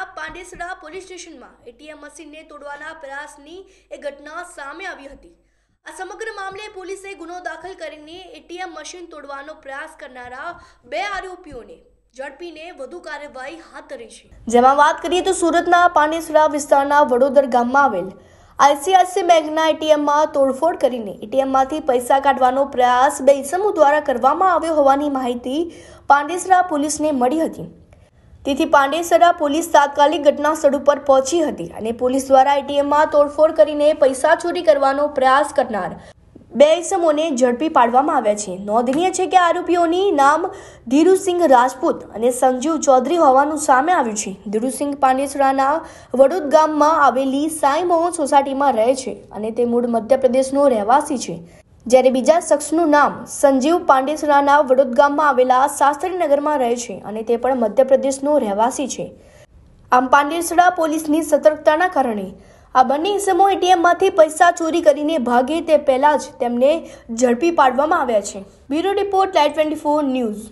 જિલ્લાના પાંડેસરા પોલીસ સ્ટેશનમાં એટીએમ મશીનને તોડવાના પ્રયાસની એ ઘટના સામે આવી હતી આ સમગ્ર મામલે પોલીસે ગુનો દાખલ કરીને એટીએમ મશીન તોડવાનો પ્રયાસ કરનારા બે આરોપીઓને ઝડપીને વધુ કાર્યવાહી હાથ ધરી છે જેમાં વાત કરીએ તો સુરતના પાંડેસરા વિસ્તારના વડોદર ગામમાં આવેલ આઈસીઆઈસી બેંકના એટીએમમાં તોડફોડ કરીને એટીએમમાંથી પૈસા કાઢવાનો પ્રયાસ બે ઇસમો દ્વારા કરવામાં આવ્યો હોવાની માહિતી પાંડેસરા પોલીસને મળી હતી તેથી પાંડેસરા પોલીસ તાત્કાલિક ઘટના સ્થળ ઉપર પહોંચી હતી અને પોલીસ દ્વારા એટીએમમાં તોડફોડ કરીને પૈસા ચોરી કરવાનો પ્રયાસ કરનાર બે ઇસમોને ઝડપી પાડવામાં આવ્યા છે નોંધનીય છે કે આરોપીઓની નામ ધીરુસિંહ રાજપૂત અને સંજીવ ચૌધરી હોવાનું સામે આવ્યું છે ધીરુસિંહ પાંડેસરાના વડોદ ગામમાં આવેલી સાંઈ મોહન સોસાયટીમાં રહે છે અને તે મૂળ મધ્યપ્રદેશનો રહેવાસી છે જ્યારે બીજા શખ્સનું નામ સંજીવ પાંડેસરાના વડોદ ગામમાં આવેલા શાસ્ત્રીનગરમાં રહે છે અને તે પણ મધ્યપ્રદેશનો રહેવાસી છે આમ પાંડેસરા પોલીસની સતર્કતાના કારણે આ બંને ઇસમો એટીએમમાંથી પૈસા ચોરી કરીને ભાગે તે પહેલાં જ તેમને ઝડપી પાડવામાં આવ્યા છે bureau report light twenty four news